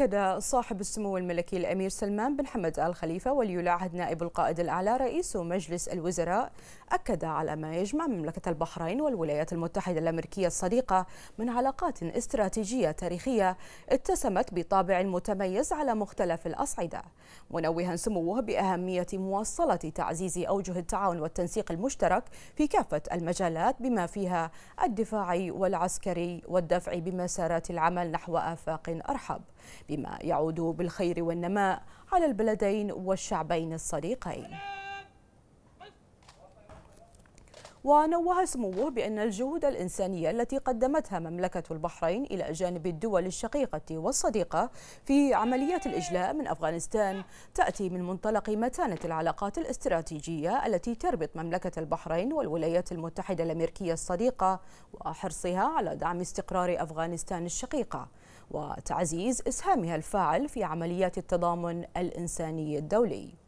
أكد صاحب السمو الملكي الأمير سلمان بن حمد آل خليفة ولي العهد نائب القائد الأعلى رئيس مجلس الوزراء أكد على ما يجمع مملكة البحرين والولايات المتحدة الأمريكية الصديقة من علاقات استراتيجية تاريخية اتسمت بطابع متميز على مختلف الأصعدة منوها سموه بأهمية مواصلة تعزيز أوجه التعاون والتنسيق المشترك في كافة المجالات بما فيها الدفاعي والعسكري والدفع بمسارات العمل نحو آفاق أرحب بما يعود بالخير والنماء على البلدين والشعبين الصديقين ونوه سموه بأن الجهود الإنسانية التي قدمتها مملكة البحرين إلى جانب الدول الشقيقة والصديقة في عمليات الإجلاء من أفغانستان تأتي من منطلق متانة العلاقات الاستراتيجية التي تربط مملكة البحرين والولايات المتحدة الأمريكية الصديقة وحرصها على دعم استقرار أفغانستان الشقيقة وتعزيز إسهامها الفاعل في عمليات التضامن الإنساني الدولي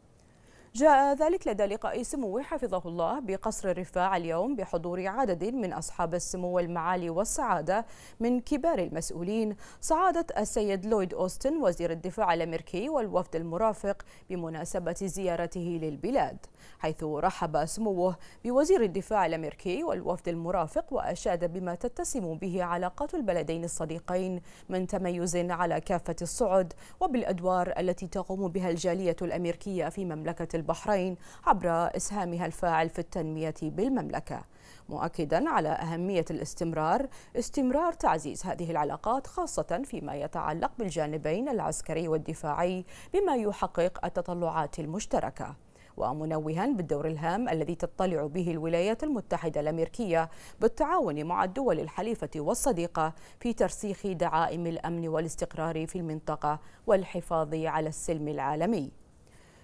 جاء ذلك لدى لقاء سموه حفظه الله بقصر الرفاع اليوم بحضور عدد من أصحاب السمو والمعالي والسعادة من كبار المسؤولين سعادة السيد لويد أوستن وزير الدفاع الأمريكي والوفد المرافق بمناسبة زيارته للبلاد حيث رحب سموه بوزير الدفاع الأمريكي والوفد المرافق وأشاد بما تتسم به علاقات البلدين الصديقين من تميز على كافة الصعد وبالأدوار التي تقوم بها الجالية الأمريكية في مملكة البحرين عبر إسهامها الفاعل في التنمية بالمملكة مؤكدا على أهمية الاستمرار استمرار تعزيز هذه العلاقات خاصة فيما يتعلق بالجانبين العسكري والدفاعي بما يحقق التطلعات المشتركة ومنوها بالدور الهام الذي تطلع به الولايات المتحدة الأمريكية بالتعاون مع الدول الحليفة والصديقة في ترسيخ دعائم الأمن والاستقرار في المنطقة والحفاظ على السلم العالمي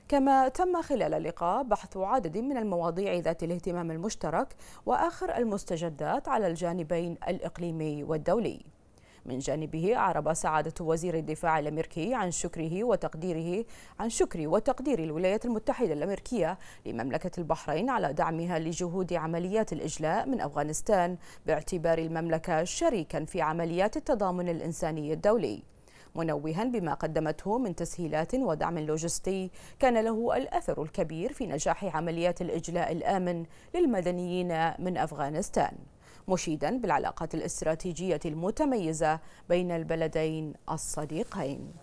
كما تم خلال اللقاء بحث عدد من المواضيع ذات الاهتمام المشترك واخر المستجدات على الجانبين الاقليمي والدولي من جانبه أعرب سعادة وزير الدفاع الأمريكي عن شكره وتقديره عن شكر وتقدير الولايات المتحدة الأمريكية لمملكة البحرين على دعمها لجهود عمليات الإجلاء من أفغانستان باعتبار المملكة شريكا في عمليات التضامن الإنساني الدولي منوها بما قدمته من تسهيلات ودعم لوجستي كان له الأثر الكبير في نجاح عمليات الإجلاء الآمن للمدنيين من أفغانستان مشيدا بالعلاقات الاستراتيجية المتميزة بين البلدين الصديقين